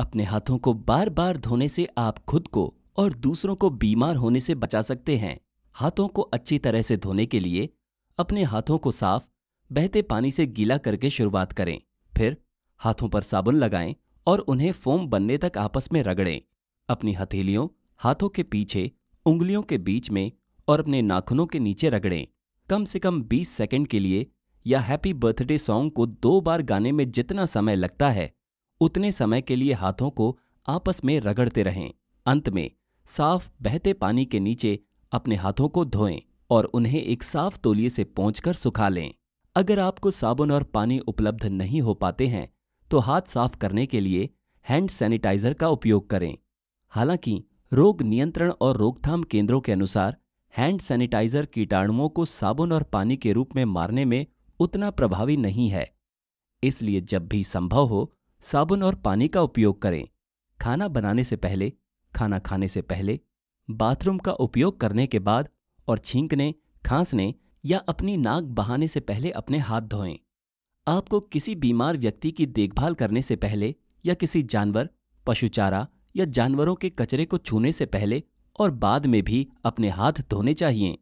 अपने हाथों को बार बार धोने से आप खुद को और दूसरों को बीमार होने से बचा सकते हैं हाथों को अच्छी तरह से धोने के लिए अपने हाथों को साफ बहते पानी से गीला करके शुरुआत करें फिर हाथों पर साबुन लगाएं और उन्हें फोम बनने तक आपस में रगड़ें अपनी हथेलियों हाथों के पीछे उंगलियों के बीच में और अपने नाखूनों के नीचे रगड़ें कम से कम 20 सेकंड के लिए या हैप्पी बर्थडे सॉन्ग को दो बार गाने में जितना समय लगता है उतने समय के लिए हाथों को आपस में रगड़ते रहें अंत में साफ बहते पानी के नीचे अपने हाथों को धोएं और उन्हें एक साफ तोलिए से पहुंचकर सुखा लें अगर आपको साबुन और पानी उपलब्ध नहीं हो पाते हैं तो हाथ साफ करने के लिए हैंड सैनिटाइजर का उपयोग करें हालांकि रोग नियंत्रण और रोकथाम केंद्रों के अनुसार हैंड सैनिटाइजर कीटाणुओं को साबुन और पानी के रूप में मारने में उतना प्रभावी नहीं है इसलिए जब भी संभव हो साबुन और पानी का उपयोग करें खाना बनाने से पहले खाना खाने से पहले बाथरूम का उपयोग करने के बाद और छींकने खांसने या अपनी नाक बहाने से पहले अपने हाथ धोएं आपको किसी बीमार व्यक्ति की देखभाल करने से पहले या किसी जानवर पशुचारा या जानवरों के कचरे को छूने से पहले और बाद में भी अपने हाथ धोने चाहिए